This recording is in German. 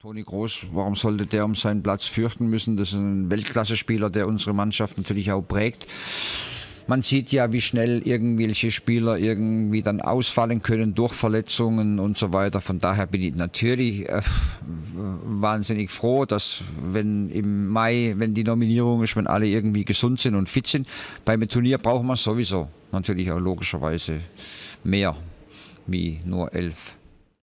Toni Groß, warum sollte der um seinen Platz fürchten müssen? Das ist ein Weltklasse-Spieler, der unsere Mannschaft natürlich auch prägt. Man sieht ja, wie schnell irgendwelche Spieler irgendwie dann ausfallen können durch Verletzungen und so weiter. Von daher bin ich natürlich äh, wahnsinnig froh, dass wenn im Mai, wenn die Nominierung ist, wenn alle irgendwie gesund sind und fit sind, beim Turnier brauchen wir sowieso natürlich auch logischerweise mehr wie nur elf.